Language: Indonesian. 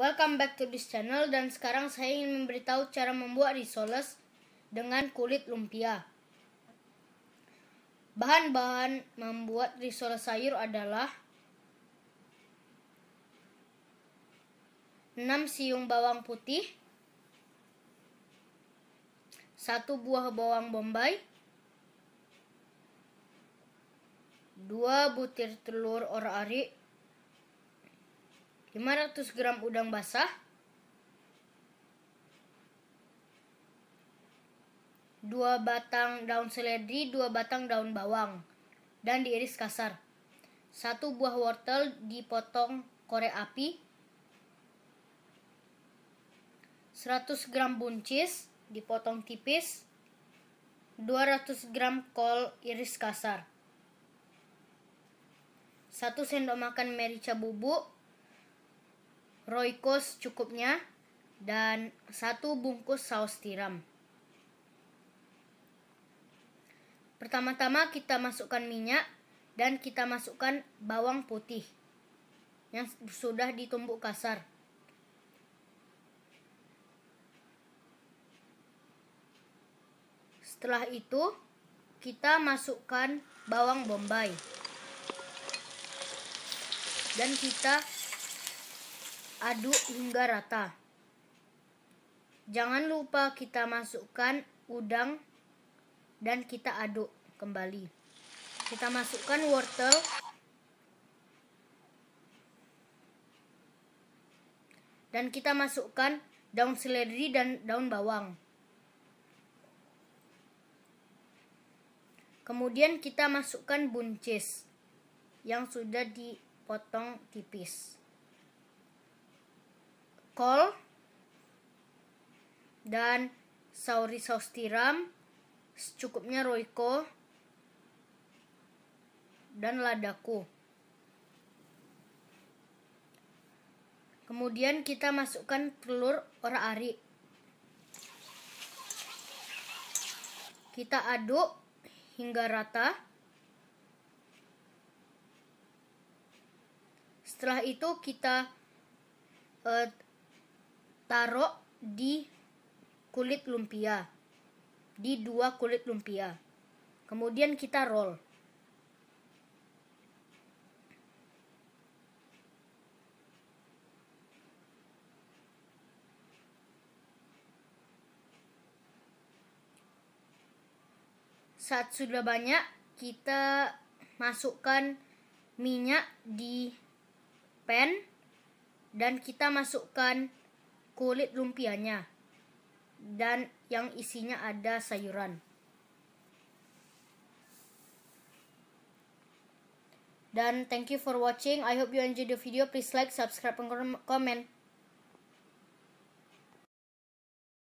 Welcome back to this channel dan sekarang saya ingin memberitahu cara membuat risoles dengan kulit lumpia. Bahan-bahan membuat risoles sayur adalah 6 siung bawang putih, 1 buah bawang bombay, 2 butir telur orari. 500 gram udang basah 2 batang daun seledri, 2 batang daun bawang dan diiris kasar. 1 buah wortel dipotong korek api. 100 gram buncis dipotong tipis. 200 gram kol iris kasar. 1 sendok makan merica bubuk Royco secukupnya dan satu bungkus saus tiram. Pertama-tama kita masukkan minyak dan kita masukkan bawang putih yang sudah ditumbuk kasar. Setelah itu, kita masukkan bawang bombay. Dan kita aduk hingga rata. Jangan lupa kita masukkan udang dan kita aduk kembali. Kita masukkan wortel. Dan kita masukkan daun seledri dan daun bawang. Kemudian kita masukkan buncis yang sudah dipotong tipis kol dan saus tiram secukupnya roiko dan ladaku. Kemudian kita masukkan telur orari ari Kita aduk hingga rata. Setelah itu kita uh, taruh di kulit lumpia di dua kulit lumpia kemudian kita roll saat sudah banyak kita masukkan minyak di pan dan kita masukkan kulit lumpianya, dan yang isinya ada sayuran. Dan thank you for watching. I hope you enjoy the video. Please like, subscribe, and comment.